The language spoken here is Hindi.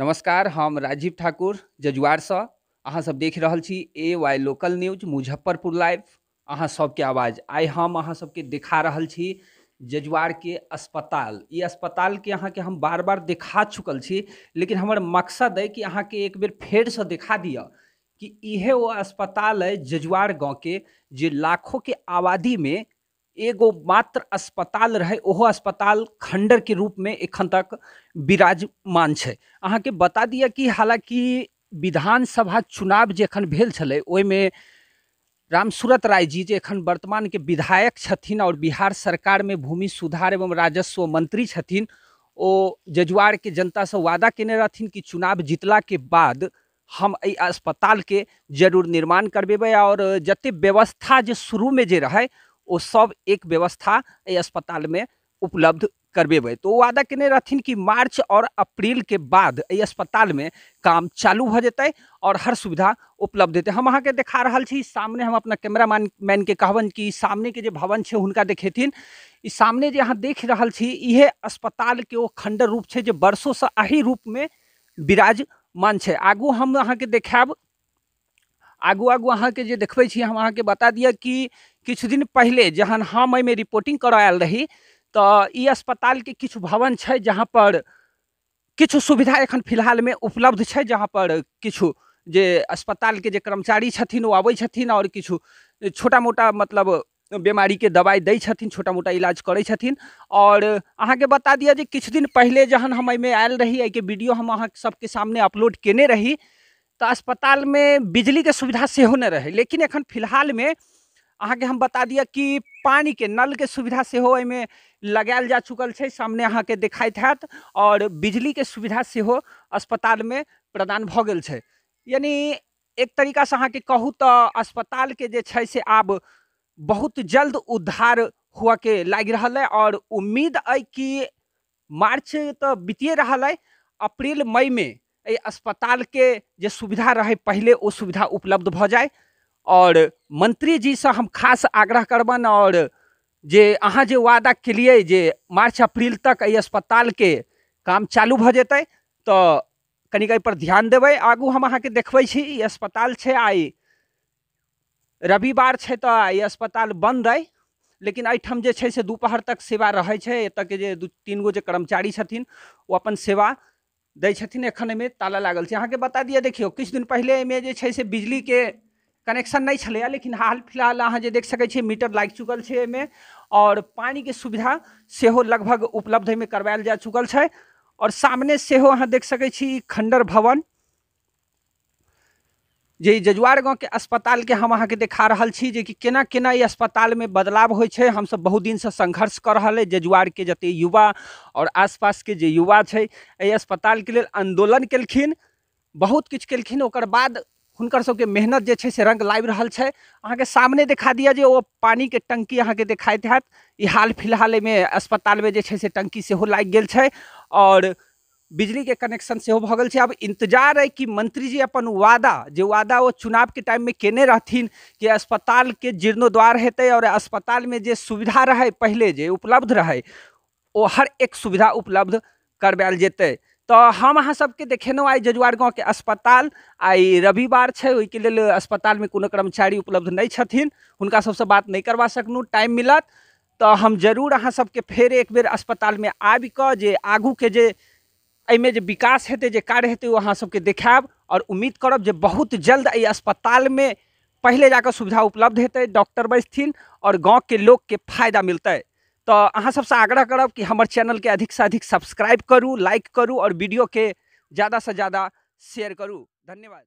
नमस्कार हम राजीव ठाकुर से अहाँ सब देख रहल छी A Y local news Muzaffarpur live अहाँ सबके आवाज आइ हम अहाँ सबके देखा रहल छी जजुआर के अस्पताल ये अस्पताल के के हम बार बार देखा चुकल छी लेकिन हमर मकसद है कि के एक बेर से देखा दिअ कि इहे वो अस्पताल है जजुआर के जे लाखों के आबादी में एगो मात्र अस्पताल रहे ओहो अस्पताल खंडर के रूप में एखन तक विराजमान अहाँ के बता दिया कि हालांकि विधानसभा चुनाव जखन एखन भेल छलै रामसूरत राय जी जे वर्तमान के विधायक छथिन और बिहार में भूमि सुधार एवं राजस्व मंत्री छथिन ओ जनता से वादा केने रहथिन कि चुनाव के बाद हम अस्पताल के जरूर निर्माण करबेबै और जत व्यवस्था जे में जे रहे वो सब एक व्यवस्था अस्पताल में उपलब्ध करवेब तो वादा केने रहन कि मार्च और अप्रैल के बाद ये अस्पताल में काम चालू भ जेतै और हर सुविधा उपलब्ध हेतै हम के देखा रहा छी सामने हम अपना कैमरा मैन के कहबन कि सामने के जे भवन है हुनका देखेथिन सामने जे अहाँ देख रहा छी इहे अस्पताल के वो खंडर रूप वर्षों जे अही रूप में विराजमान है आगू हम के देखा आगू आगू अहाँ के देखबै हम अहाँ के बता दिअ कि कि दिन पहले जहन हम एहिमे रिपोर्टिंग करऽ आयल रही तऽ ई के किछु भवन जहाँ पर किछु सुविधा एखन में उपलब्ध है जहाँ पर जे के जे कर्मचारी छथिन वो आबे छथिन आओर छोटा मोटा मतलब के दवाई दै छथिन छोटा मोटा इलाज करे छथिन अहाँ के बता दिया जे किछु दिन पहले जहन हम एहिमे आयल रही के वीडियो हम अहाँ सबके सामने अपलोड केने रही तो अस्पताल में बिजली के सुविधा सेहो नहि रहे लेकिन एखन में अहाँ के हम बता दिया कि पानी के नल के सुविधा हो में लगायल जा चुकल है सामने अहाँ के देखाइत हैत और बिजली के सुविधा हो अस्पताल में प्रदान भ गेल छै यानी एक तरीका से अहाँ के कहू तो अस्पताल के जे से आब बहुत जल्द उद्धार हुआ के लग रहा है और उम्मीद है कि मार्च तो बीतिए रहा है अप्रैल मई में अस्पताल के जो सुविधा रहे पहले वो सुविधा उपलब्ध भ जाए और मंत्री जी से हम खास आग्रह करबन और जे अहाँ जे वादा केलिए जे मार्च अप्रैल तक एहि अस्पताल के काम चालू भ जेतै तो कनिक पर ध्यान देवे आगू हम अहाँ के छी अस्पताल है आई रविवार छै तो ई अस्पताल बंद है लेकिन अठम जे छै से दोपहर तक सेवा रहे छै तक जे दू तीन गो जे कर्मचारी छथिन वो अपन सेवा दै छथिन एखन में ताला लागल अहाँ के बता दिया देखियो किछु दिन पहले में जे छै से के कनेक्शन नहीं छलैए लेकिन हाल फिलहाल अहाँ देख सकते मीटर लागि चुकल छै और पानी के सुविधा से लगभग उपलब्ध में करवाया जा चुकल है और सामने से अं देख सकते खंडर भवन जे जजुआर गाँव के अस्पताल के हम के देखा रहल छी जेकि केना केना अस्पताल में बदलाव हो छै हमसभ बहुत दिनसँ सङ्घर्ष कऽ रहल जजुआर के जते युवा आसपास के जे युवा है अस्पताल के लिए आंदोलन कलखिन बहुत किछु केलखिन बाद हर सबके मेहनत जे छै से रङ्ग लाबि रहल छै के सामने देखा दिअ जे ओ टंकी टङ्की के देखाइत हैत ये हाल अस्पताल में जे छै से टंकी सेहो लागि गेल छै बिजली के कनेक्शन से भऽ गेल छै आब इन्तजार अइ कि जी अपन वादा जो वादा के टाइम में केने रहथिन कि अस्पताल के जीर्णोद्वार और अस्पताल में जे सुविधा रहे पहले जे उपलब्ध रहे वो हर एक सुविधा उपलब्ध करवाएल जेतै तो हम अहाँ सबके देखेनौ आई जजुआर गाँव के अस्पताल आई रविवार है वही के लिए अस्पताल में कोनो कर्मचारी उपलब्ध नहीं छथिन हुनका सबसे बात नहीं करवा सकनू टाइम मिलत तो हम जरूर अहाँ सबके फिर एक बेर अस्पताल में आबि कऽ जे आगू के जे अमे विकास हेतु कार्य हेतु ओ अहाँ सबके देखायब और उम्मीद करब जो बहुत जल्द अ अस्पताल में पहले जाकर सुविधा उपलब्ध हेतु डॉक्टर बैसथिन और गाँव के लोग के फायदा मिलते तो अहाँ सबसे आग्रह करब कि हमारे चैनल के अधिक से अधिक सब्सक्राइब करूँ लाइक करूँ और वीडियो के ज़्यादा से ज़्यादा शेयर करूँ धन्यवाद